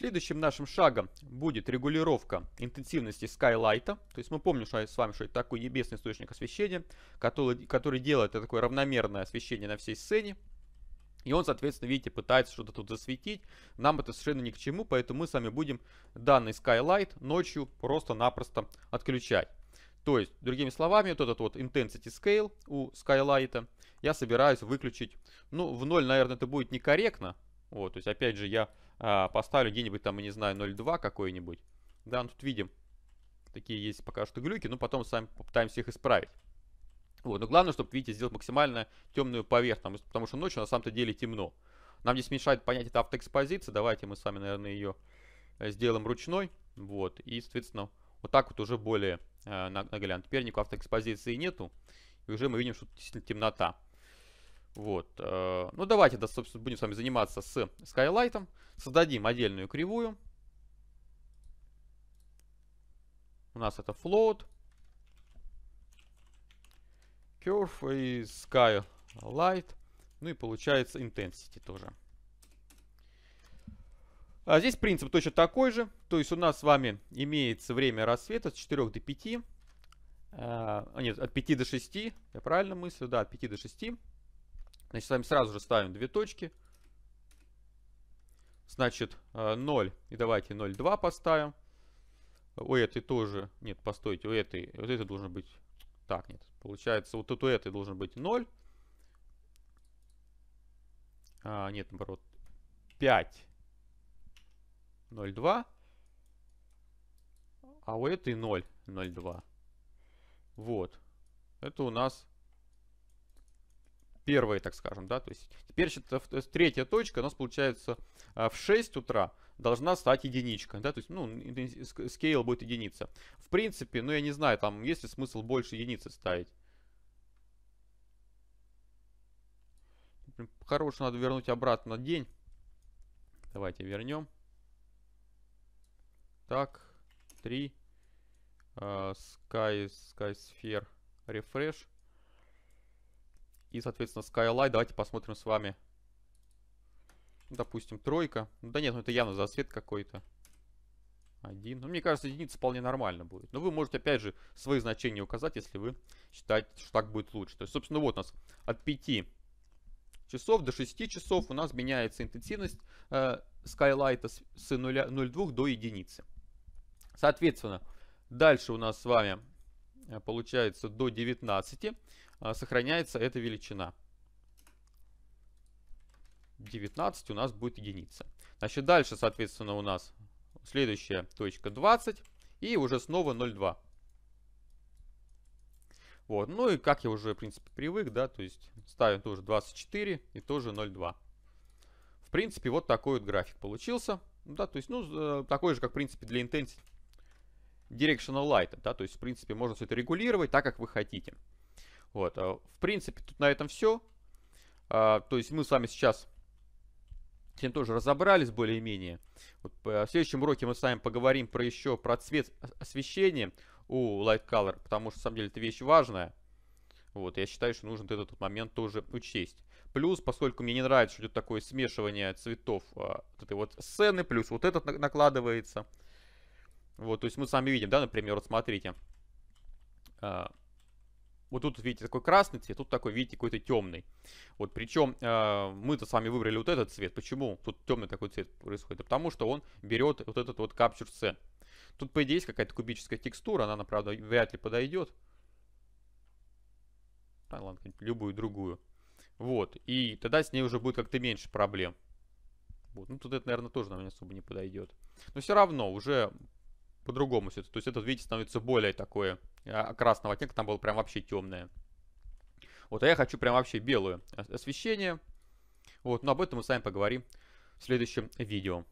Следующим нашим шагом будет регулировка интенсивности скайлайта. То есть мы помним что с вами, что это такой небесный источник освещения, который, который делает такое равномерное освещение на всей сцене. И он, соответственно, видите, пытается что-то тут засветить. Нам это совершенно ни к чему, поэтому мы с вами будем данный Skylight ночью просто-напросто отключать. То есть, другими словами, вот этот вот Intensity Scale у Skylight я собираюсь выключить. Ну, в ноль, наверное, это будет некорректно, вот, то есть, опять же, я а, поставлю где-нибудь там, не знаю, 0.2 какой-нибудь. Да, ну тут видим, такие есть пока что глюки, но ну, потом сами попытаемся их исправить. Вот, но главное, чтобы, видите, сделать максимально темную поверхность, потому что ночью на самом-то деле темно. Нам здесь мешает понять это автоэкспозиция, давайте мы сами, наверное, ее э, сделаем ручной. Вот, и, соответственно, вот так вот уже более э, наглядно. Теперь никакой автоэкспозиции нету, и уже мы видим, что действительно темнота. Вот. Э, ну, давайте, да, собственно, будем с вами заниматься с Skylight. Создадим отдельную кривую. У нас это float. Curve и Skylight. Ну и получается Intensity тоже. А здесь принцип точно такой же. То есть у нас с вами имеется время рассвета с 4 до 5. А, э, нет, от 5 до 6. Я правильно мыслю? Да, от 5 до 6. Значит, с вами сразу же ставим две точки. Значит, 0. Э, И давайте 0,2 поставим. У этой тоже... Нет, постойте, у этой... Вот это должен быть... Так, нет. Получается, вот у этой должен быть 0. А, нет, наоборот. 5. 0,2. А у этой 0, 0,2. Вот. Это у нас первые, так скажем, да, то есть теперь это третья точка, у нас получается а, в 6 утра должна стать единичка, да, то есть, ну, скейл будет единица. В принципе, ну, я не знаю, там, есть ли смысл больше единицы ставить. Хорошо, надо вернуть обратно день. Давайте вернем. Так, 3. Uh, а, sky, sky Sphere Refresh. И, соответственно, skylight. Давайте посмотрим с вами. Допустим, тройка. да нет, ну это явно засвет какой-то. Один. Ну, мне кажется, единица вполне нормально будет. Но вы можете, опять же, свои значения указать, если вы считаете, что так будет лучше. То есть, собственно, вот у нас от 5 часов до 6 часов у нас меняется интенсивность э, Skylight с 0,2 до единицы. Соответственно, дальше у нас с вами Э, получается до 19, а, сохраняется эта величина. 19 у нас будет единица. Значит, дальше, соответственно, у нас следующая точка 20 и уже снова 0,2. Вот, ну и как я уже, в принципе, привык, да, то есть ставим тоже 24 и тоже 0,2. В принципе, вот такой вот график получился. Да, то есть, ну, э, такой же, как, в принципе, для Intensity Directional Light, да, то есть, в принципе, можно все это регулировать так, как вы хотите. Вот, а, в принципе, тут на этом все. А, то есть мы с вами сейчас с тоже разобрались более-менее. Вот, а, в следующем уроке мы с вами поговорим про еще про цвет освещения у Light Color, потому что, на самом деле, это вещь важная. Вот, я считаю, что нужно этот момент тоже учесть. Плюс, поскольку мне не нравится, что идет такое смешивание цветов вот этой вот сцены, плюс вот этот накладывается. Вот, то есть мы сами видим, да, например, вот смотрите. А, вот тут, видите, такой красный цвет, тут такой, видите, какой-то темный. Вот, причем э, а, мы-то с вами выбрали вот этот цвет. Почему тут темный такой цвет происходит? Потому что он берет вот этот вот Capture C. Тут, по идее, есть какая-то кубическая текстура, она, правда, вряд ли подойдет. А, ладно, любую другую. Вот, и тогда с ней уже будет как-то меньше проблем. Вот. Ну, тут это, наверное, тоже нам особо не подойдет. Но все равно уже по-другому все это. То есть этот, видите, становится более такое а, красного оттенка, там было прям вообще темное. Вот, а я хочу прям вообще белое э, освещение. Вот, но об этом мы с вами поговорим в следующем видео.